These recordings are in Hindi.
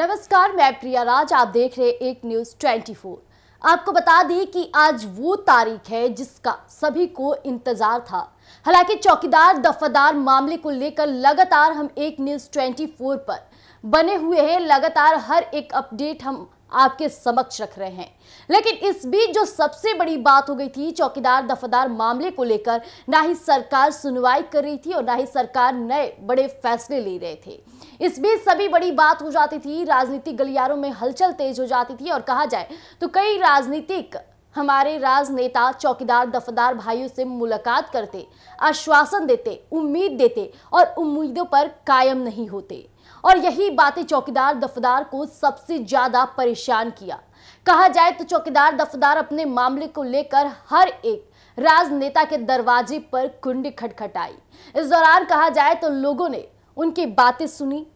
नमस्कार मैं प्रिया राज आप देख रहे एक न्यूज 24 आपको बता दें कि आज वो तारीख है जिसका सभी को इंतजार था हालांकि चौकीदार दफादार मामले को लेकर लगातार हम एक न्यूज 24 पर बने हुए हैं लगातार हर एक अपडेट हम आपके समक्ष रख रहे हैं लेकिन इस बीच जो सबसे बड़ी बात हो गई थी चौकीदार दफादार मामले को लेकर ना ही सरकार सुनवाई कर रही थी और ना ही सरकार नए बड़े फैसले ले रहे थे इस बीच सभी बड़ी बात हो जाती थी राजनीतिक गलियारों में हलचल तेज हो जाती थी और कहा जाए तो कई राजनीतिक हमारे राजनेता चौकीदार दफदार भाइयों से मुलाकात करते आश्वासन देते उम्मीद देते और उम्मीदों पर कायम नहीं होते और यही बातें चौकीदार दफदार को सबसे ज्यादा परेशान किया कहा जाए तो चौकीदार दफदार अपने मामले को लेकर हर एक राजनेता के दरवाजे पर कुंडी खटखटाई इस दौरान कहा जाए तो लोगों ने उनकी बातें सुनी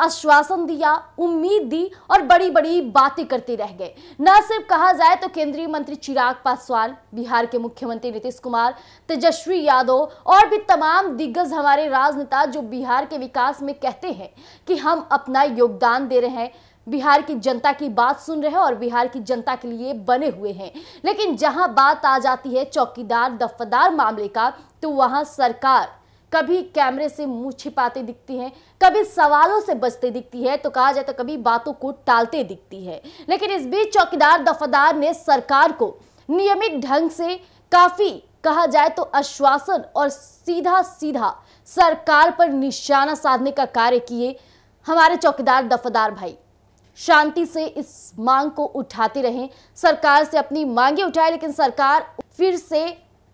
आश्वासन दिया उम्मीद दी और बड़ी बड़ी बातें करते रह गए न सिर्फ कहा जाए तो केंद्रीय मंत्री चिराग पासवान बिहार के मुख्यमंत्री नीतीश कुमार तेजस्वी यादव और भी तमाम दिग्गज हमारे राजनेता जो बिहार के विकास में कहते हैं कि हम अपना योगदान दे रहे हैं बिहार की जनता की बात सुन रहे हैं और बिहार की जनता के लिए बने हुए हैं लेकिन जहां बात आ जाती है चौकीदार दफ्तदार मामले का तो वहां सरकार कभी कैमरे से मुंह छिपाते दिखती हैं कभी सवालों से बचते दिखती है तो कहा जाए तो कभी बातों को टालते दिखती है लेकिन इस बीच चौकीदार दफादार ने सरकार को नियमित ढंग से काफी कहा जाए तो आश्वासन और सीधा सीधा सरकार पर निशाना साधने का कार्य किए हमारे चौकीदार दफादार भाई शांति से इस मांग को उठाते रहे सरकार से अपनी मांगे उठाए लेकिन सरकार फिर से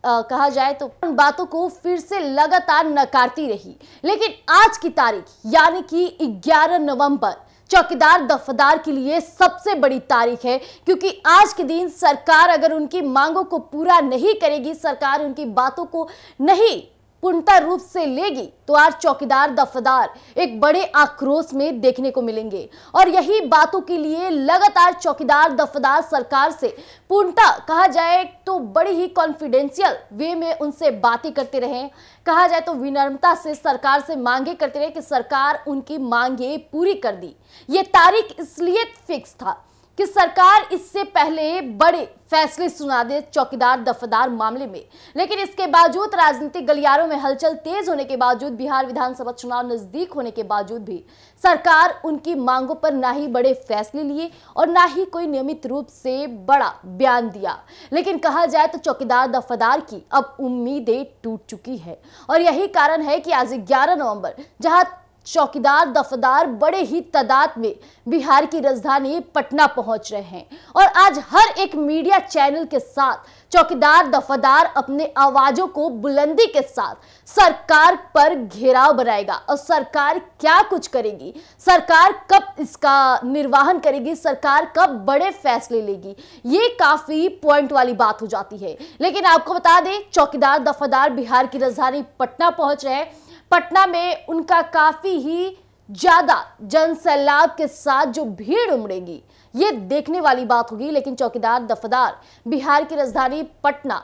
कहा जाए तो उन बातों को फिर से लगातार नकारती रही लेकिन आज की तारीख यानी कि 11 नवंबर चौकीदार दफदार के लिए सबसे बड़ी तारीख है क्योंकि आज के दिन सरकार अगर उनकी मांगों को पूरा नहीं करेगी सरकार उनकी बातों को नहीं पूर्णतः रूप से लेगी तो आज चौकीदार दफदार एक बड़े आक्रोश में देखने को मिलेंगे और यही बातों के लिए लगातार चौकीदार दफदार सरकार से पूर्णतः कहा जाए तो बड़ी ही कॉन्फिडेंशियल वे में उनसे बातें करते रहे कहा जाए तो विनम्रता से सरकार से मांगे करते रहे कि सरकार उनकी मांगे पूरी कर दी ये तारीख इसलिए फिक्स था कि सरकार इससे पहले बड़े फैसले सुना दे चौकीदार दफदार मामले में लेकिन इसके बावजूद राजनीतिक गलियारों में हलचल तेज होने के बावजूद बिहार विधानसभा चुनाव नजदीक होने के बावजूद भी सरकार उनकी मांगों पर ना ही बड़े फैसले लिए और ना ही कोई नियमित रूप से बड़ा बयान दिया लेकिन कहा जाए तो चौकीदार दफदार की अब उम्मीदें टूट चुकी है और यही कारण है कि आज ग्यारह नवंबर जहां चौकीदार दफदार बड़े ही तादाद में बिहार की राजधानी पटना पहुंच रहे हैं और आज हर एक मीडिया चैनल के साथ चौकीदार दफदार अपने आवाजों को बुलंदी के साथ सरकार पर घेराव बनाएगा और सरकार क्या कुछ करेगी सरकार कब इसका निर्वाहन करेगी सरकार कब बड़े फैसले लेगी ये काफी पॉइंट वाली बात हो जाती है लेकिन आपको बता दें चौकीदार दफदार बिहार की राजधानी पटना पहुंच रहे हैं पटना में उनका काफी ही ज्यादा जन सैलाब के साथ जो भीड़ उमड़ेगी ये देखने वाली बात होगी लेकिन चौकीदार दफदार बिहार की राजधानी पटना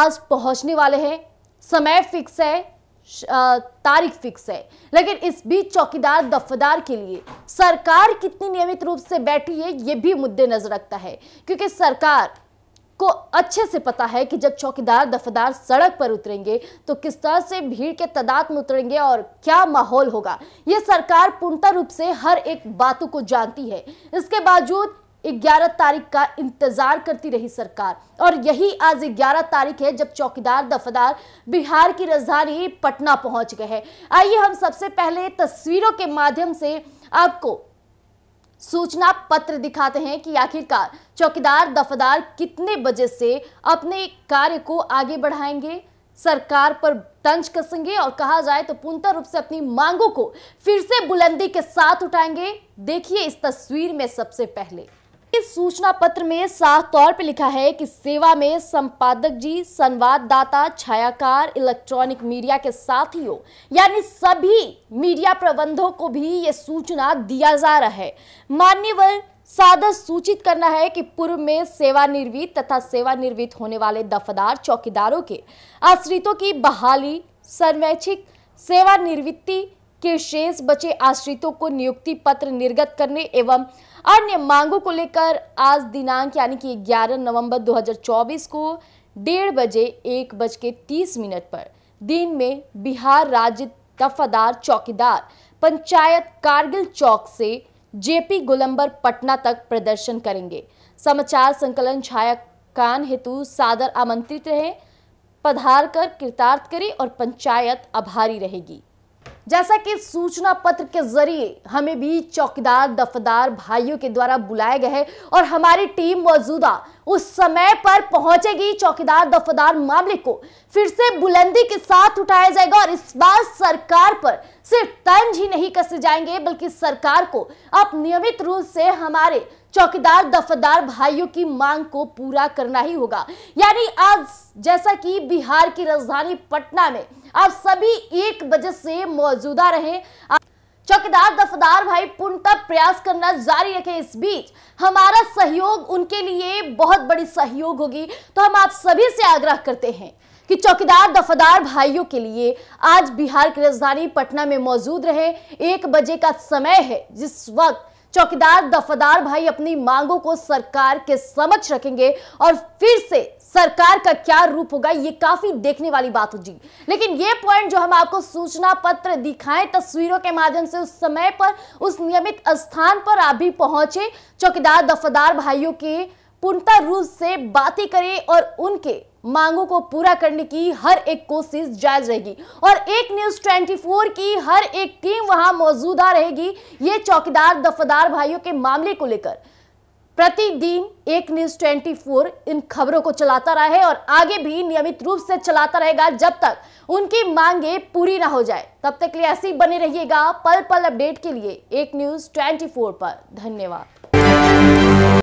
आज पहुंचने वाले हैं समय फिक्स है तारीख फिक्स है लेकिन इस बीच चौकीदार दफदार के लिए सरकार कितनी नियमित रूप से बैठी है ये भी मुद्दे नजर रखता है क्योंकि सरकार को अच्छे से पता है कि जब चौकीदार दफेदार सड़क पर उतरेंगे तो किस तरह से भीड़ के तादाद में उतरेंगे और क्या माहौल होगा ये सरकार पूर्णतः रूप से हर एक बातों को जानती है इसके बावजूद 11 तारीख का इंतजार करती रही सरकार और यही आज 11 तारीख है जब चौकीदार दफेदार बिहार की राजधानी पटना पहुंच गए हैं आइए हम सबसे पहले तस्वीरों के माध्यम से आपको सूचना पत्र दिखाते हैं कि आखिरकार चौकीदार दफादार कितने बजे से अपने कार्य को आगे बढ़ाएंगे सरकार पर तंज कसेंगे और कहा जाए तो पूर्णतः रूप से अपनी मांगों को फिर से बुलंदी के साथ उठाएंगे देखिए इस तस्वीर में सबसे पहले इस सूचना पत्र में साफ तौर पर लिखा है कि सेवा में संपादक जी संवाददाता छायाकार इलेक्ट्रॉनिक मीडिया के साथियों यानी सभी मीडिया प्रबंधों को भी ये सूचना दिया जा रहा है मान्यवर सादर सूचित करना है कि पूर्व में सेवानिर्वृत तथा सेवानिर्वृत होने वाले दफदार चौकीदारों के आश्रितों की बहाली सर्वैक्षिक सेवानिवृत्ति के शेष बचे आश्रितों को नियुक्ति पत्र निर्गत करने एवं अन्य मांगों को लेकर आज दिनांक यानी कि 11 नवंबर 2024 को डेढ़ बजे एक बज के तीस मिनट पर दिन में बिहार राज्य दफादार चौकीदार पंचायत कारगिल चौक से जेपी गोलंबर पटना तक प्रदर्शन करेंगे समाचार संकलन छाया कान हेतु सादर आमंत्रित रहे पधार कर कृतार्थ करें और पंचायत आभारी रहेगी जैसा कि सूचना पत्र के जरिए हमें भी चौकीदार दफदार भाइयों के द्वारा बुलाए गए और हमारी टीम मौजूदा उस समय पर पहुंचेगी चौकीदार दफदार मामले को फिर से बुलंदी के साथ उठाया जाएगा और इस बार सरकार पर सिर्फ तंज ही नहीं कसे जाएंगे बल्कि सरकार को अब नियमित रूप से हमारे चौकीदार दफदार भाइयों की मांग को पूरा करना ही होगा यानी आज जैसा कि बिहार की राजधानी पटना में आप सभी एक बजे से मौजूदा रहे चौकीदार दफदार भाई पूर्णतः प्रयास करना जारी रखें इस बीच हमारा सहयोग उनके लिए बहुत बड़ी सहयोग होगी तो हम आप सभी से आग्रह करते हैं कि चौकीदार दफदार भाइयों के लिए आज बिहार की राजधानी पटना में मौजूद रहे एक बजे का समय है जिस वक्त चौकीदार दफादार भाई अपनी मांगों को सरकार के समक्ष रखेंगे और फिर से सरकार का क्या रूप होगा ये काफी देखने वाली बात होगी लेकिन ये पॉइंट जो हम आपको सूचना पत्र दिखाएं तस्वीरों के माध्यम से उस समय पर उस नियमित स्थान पर आप भी पहुंचे चौकीदार दफादार भाइयों के पूर्णता रूप से बातें करें और उनके मांगों को पूरा करने की हर एक कोशिश जायज रहेगी और एक न्यूज 24 की हर एक टीम वहां मौजूदा रहेगी ये चौकीदार दफदार भाइयों के मामले को लेकर प्रतिदिन एक न्यूज 24 इन खबरों को चलाता रहा है और आगे भी नियमित रूप से चलाता रहेगा जब तक उनकी मांगे पूरी ना हो जाए तब तक लिए ऐसे ही बने रहिएगा पल पल अपडेट के लिए एक न्यूज 24 पर धन्यवाद